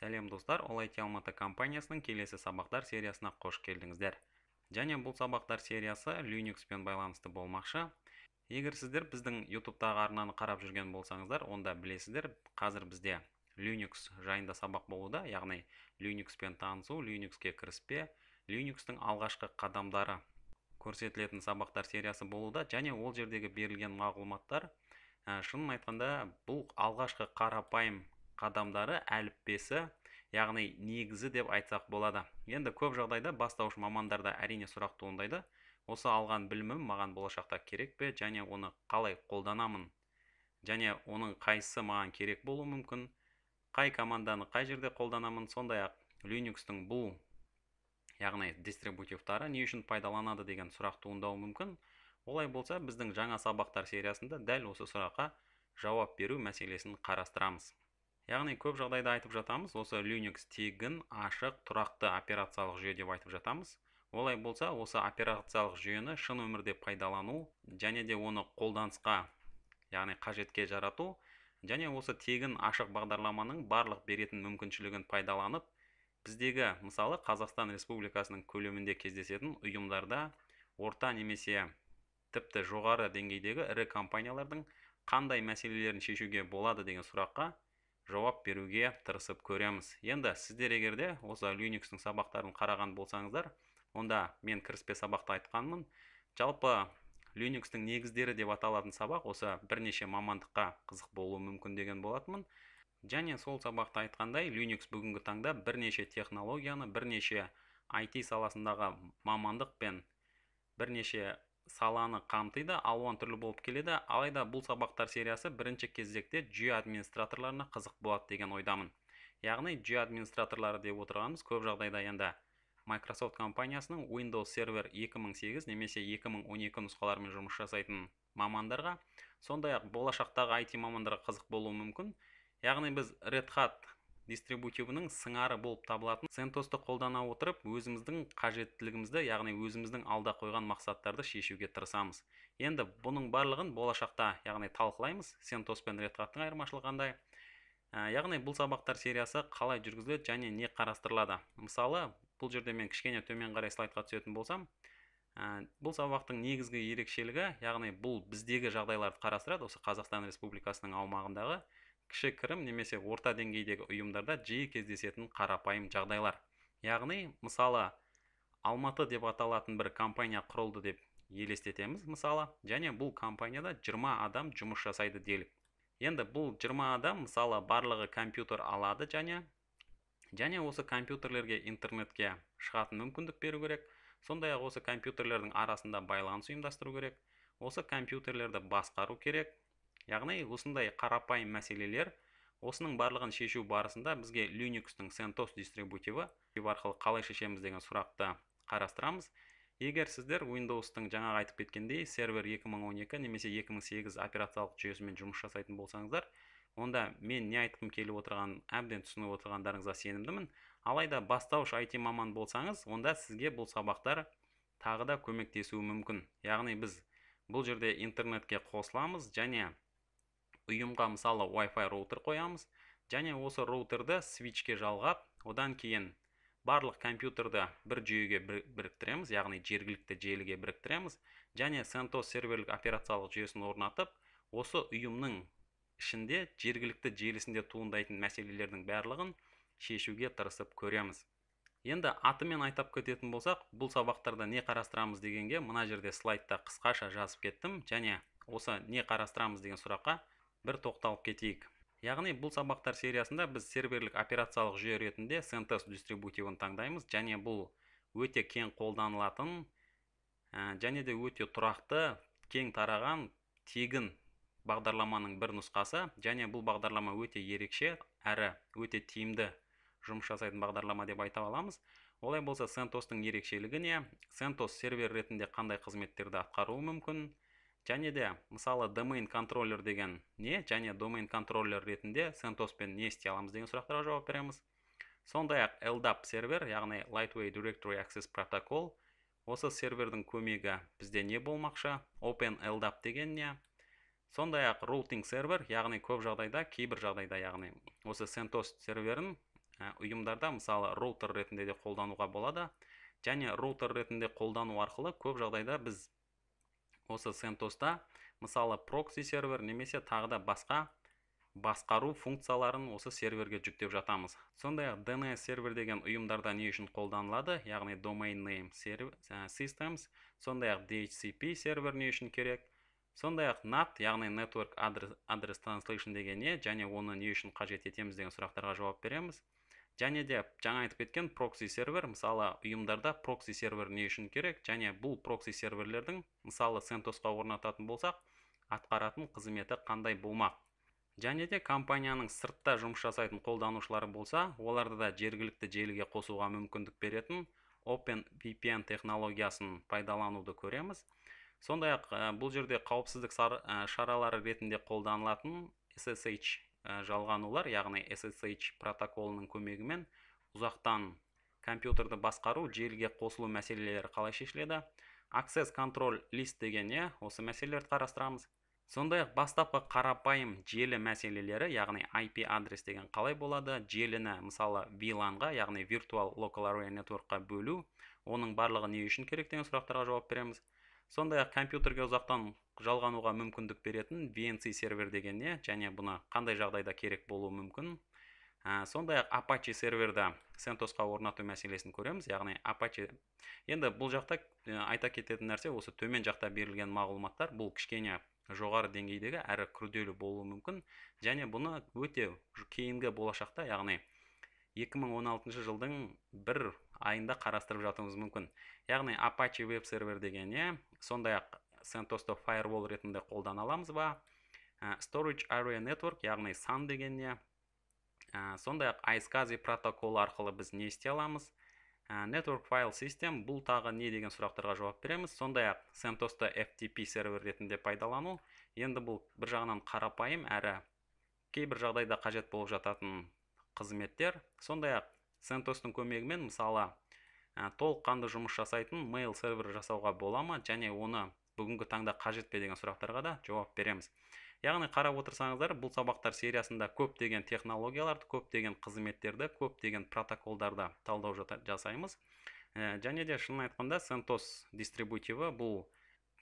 сәлем достар ол айти алматы компаниясының келесі сабақтар сериясына қош келдіңіздер және бұл сабақтар сериясы Linux-пен байланысты болмақшы егер сіздер біздің ютубтағы арнаны қарап жүрген болсаңыздар онда білесіздер қазір бізде linux жайында сабақ болуда яғни Linux-пен пен танысу ке кіріспе linux алғашқы қадамдары көрсетілетін сабақтар сериясы болуда және ол жердегі берілген мағлұматтар ә, шынын айтқанда бұл алғашқы қарапайым қадамдары әліппесі яғни негізі деп айтсақ болады енді көп жағдайда бастауыш мамандарда әрине сұрақ туындайды осы алған білімім маған болашақта керек пе және оны қалай қолданамын және оның қайсысы маған керек болуы мүмкін қай команданы қай жерде қолданамын сондай ақ linux бұл яғни дистрибутивтары не үшін пайдаланады деген сұрақ туындауы мүмкін олай болса біздің жаңа сабақтар сериясында дәл осы сұраққа жауап беру мәселесін қарастырамыз яғни көп жағдайда айтып жатамыз осы Linux тегін ашық тұрақты операциялық жүйе деп айтып жатамыз олай болса осы операциялық жүйені шын өмірде пайдалану және де оны қолданысқа яғни қажетке жарату және осы тегін ашық бағдарламаның барлық беретін мүмкіншілігін пайдаланып біздегі мысалы қазақстан республикасының көлемінде кездесетін ұйымдарда орта немесе тіпті жоғары деңгейдегі ірі компаниялардың қандай мәселелерін шешуге болады деген сұраққа жауап беруге тырысып көреміз енді сіздер егерде осы Linux-тің сабақтарын қараған болсаңыздар онда мен кіріспе сабақта айтқанмын жалпы Linux-тің негіздері деп аталатын сабақ осы бірнеше мамандыққа қызық болуы мүмкін деген болатынмын және сол сабақта айтқандай Linux бүгінгі таңда бірнеше технологияны бірнеше IT саласындағы мамандық пен бірнеше саланы қамтиды алуан түрлі болып келеді алайда бұл сабақтар сериясы бірінші кезекте жүйе администраторларына қызық болады деген ойдамын яғни жүйе администраторлары деп отырғанымыз көп жағдайда енді Microsoft компаниясының Windows Server 2008 немесе 2012 нұсқаларымен жұмыс жасайтын мамандарға сондай ақ болашақтағы IT мамандарға қызық болуы мүмкін яғни біз Red Hat дистрибутивінің сыңары болып табылатын сентосты қолдана отырып өзіміздің қажеттілігімізді яғни өзіміздің алда қойған мақсаттарды шешуге тырысамыз енді бұның барлығын болашақта яғни талқылаймыз сентос пен редхаттың айырмашылығы қандай ә, яғни бұл сабақтар сериясы қалай жүргізіледі және не қарастырылады мысалы бұл жерде мен кішкене төмен қарай слайдқа түсетін болсам ә, бұл сабақтың негізгі ерекшелігі яғни бұл біздегі жағдайларды қарастырады осы қазақстан республикасының аумағындағы кіші немесе орта деңгейдегі ұйымдарда жиі кездесетін қарапайым жағдайлар яғни мысалы алматы деп аталатын бір компания құрылды деп елестетеміз мысалы және бұл компанияда 20 адам жұмыс жасайды делік енді бұл 20 адам мысалы барлығы компьютер алады және және осы компьютерлерге интернетке шығатын мүмкіндік беру керек сондай ақ осы компьютерлердің арасында байланыс ұйымдастыру керек осы компьютерлерді басқару керек яғни осындай қарапайым мәселелер осының барлығын шешу барысында бізге Linux-тың CentOS дистрибутиві арқылы қалай шешеміз деген сұрақты қарастырамыз егер сіздер Windows-тың жаңа айтып кеткендей сервер 2012 немесе 2008 операциялық жүйесімен жұмыс жасайтын болсаңыздар онда мен не айтқым келіп отырғанын әбден түсініп отырғандарыңызға сенімдімін алайда бастауыш IT маман болсаңыз онда сізге бұл сабақтар тағы да көмектесуі мүмкін яғни біз бұл жерде интернетке қосыламыз және ұйымға мысалы Wi-Fi роутер қоямыз және осы роутерді свичке жалғап одан кейін барлық компьютерді бір жүйеге біріктіреміз яғни жергілікті желіге біріктіреміз және CentOS серверлік операциялық жүйесін орнатып осы ұйымның ішінде жергілікті желісінде туындайтын мәселелердің барлығын шешуге тырысып көреміз енді атымен айтап кететін болсақ бұл сабақтарда не қарастырамыз дегенге мына жерде слайдта қысқаша жазып кеттім және осы не қарастырамыз деген сұраққа бір тоқталып кетейік яғни бұл сабақтар сериясында біз серверлік операциялық жүйе ретінде CentOS дистрибутивін таңдаймыз және бұл өте кең қолданылатын ә, және де өте тұрақты кең тараған тегін бағдарламаның бір нұсқасы және бұл бағдарлама өте ерекше әрі өте тиімді жұмыс жасайтын бағдарлама деп айта аламыз олай болса CentOS-тың ерекшелігі не CentOS сервер ретінде қандай қызметтерді атқаруы мүмкін және де мысалы domain контроллер деген не және domain контроллер ретінде пен не істей аламыз деген сұрақтарға жауап береміз сондай ақ LDAP сервер яғни Lightweight Directory Access Protocol осы сервердің көмегі бізде не болмақша? Open LDAP деген не сондай ақ routing сервер яғни көп жағдайда кейбір жағдайда яғни осы CentOS серверін ұйымдарда мысалы роутер ретінде де қолдануға болады және роутер ретінде қолдану арқылы көп жағдайда біз осы CentOS-та мысалы прокси сервер немесе тағы да басқа басқару функцияларын осы серверге жүктеп жатамыз сондай-ақ DNS сервер деген ұйымдарда не үшін қолданылады яғни domain name systems сондай-ақ DHCP сервер не үшін керек сондай-ақ NAT яғни network address translation деген не және оны не үшін қажет етеміз деген сұрақтарға жауап береміз және де жаңа айтып кеткен прокси сервер мысалы ұйымдарда прокси сервер не үшін керек және бұл прокси серверлердің мысалы сентосқа орнататын болсақ атқаратын қызметі қандай болмақ және де компанияның сыртта жұмыс жасайтын қолданушылары болса оларды да жергілікті желіге қосуға мүмкіндік беретін OpenVPN технологиясын пайдалануды көреміз сондай ақ бұл жерде қауіпсіздік шаралары ретінде қолданылатын ssh Э, жалғанулар яғни SSH протоколының көмегімен ұзақтан компьютерді басқару желіге қосылу мәселелері қалай шешіледі access control list деген не иә, осы мәселелерді қарастырамыз сондай ақ бастапқы қарапайым желі мәселелері яғни IP адрес деген қалай болады желіні мысалы vlan яғни virtual local area network-қа бөлу оның барлығы не үшін керек деген сұрақтарға жауап береміз сондай ақ компьютерге ұзақтан жалғануға мүмкіндік беретін VNC сервер деген не және бұны қандай жағдайда керек болуы мүмкін ә, сондай ақ Apache серверді CentOS-қа орнату мәселесін көреміз яғни Apache енді бұл жақта айта кететін нәрсе осы төмен жақта берілген мағлұматтар бұл кішкене жоғары деңгейдегі әрі күрделі болуы мүмкін және бұны өте кейінгі болашақта яғни 2016 жылдың бір айында қарастырып жатуымыз мүмкін яғни apache веб сервер деген не сондай ақ сентосты firewall ретінде қолдана аламыз ба ә, storage area network яғни сан деген не ә, сондай ақ iSCSI протоколы арқылы біз не істей аламыз ә, network file system бұл тағы не деген сұрақтарға жауап береміз сондай ақ сентосты ftp сервер ретінде пайдалану енді бұл бір жағынан қарапайым әрі кейбір жағдайда қажет болып жататын қызметтер сондай ақ CentOS-тың көмегімен мысалы ә, толыққанды жұмыс жасайтын mail сервер жасауға бола ма және оны бүгінгі таңда қажет пе деген сұрақтарға да жауап береміз яғни қарап отырсаңыздар бұл сабақтар сериясында көптеген технологияларды көптеген қызметтерді көптеген протоколдарды талдау жасаймыз ә, және де шынын айтқанда CentOS дистрибутиві бұл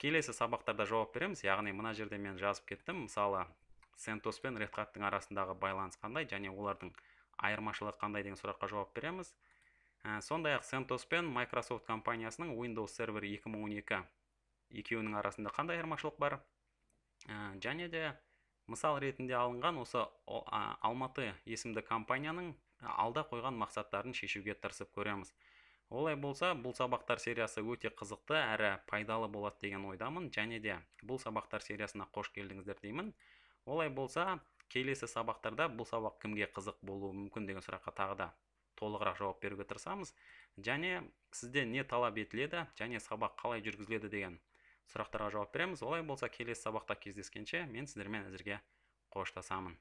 келесі сабақтарда жауап береміз яғни мына жерде мен жазып кеттім мысалы CentOS пен Hat-тың арасындағы байланыс қандай және олардың айырмашылығы қандай деген сұраққа жауап береміз ә, сондай ақ CentOS пен Microsoft компаниясының Windows Server 2012 екеуінің арасында қандай айырмашылық бар ә, және де мысал ретінде алынған осы Алматы есімді компанияның алда қойған мақсаттарын шешуге тырысып көреміз олай болса бұл сабақтар сериясы өте қызықты әрі пайдалы болады деген ойдамын және де бұл сабақтар сериясына қош келдіңіздер деймін олай болса келесі сабақтарда бұл сабақ кімге қызық болуы мүмкін деген сұраққа тағы да толығырақ жауап беруге тырысамыз және сізден не талап етіледі және сабақ қалай жүргізіледі деген сұрақтарға жауап береміз олай болса келесі сабақта кездескенше мен сіздермен әзірге қоштасамын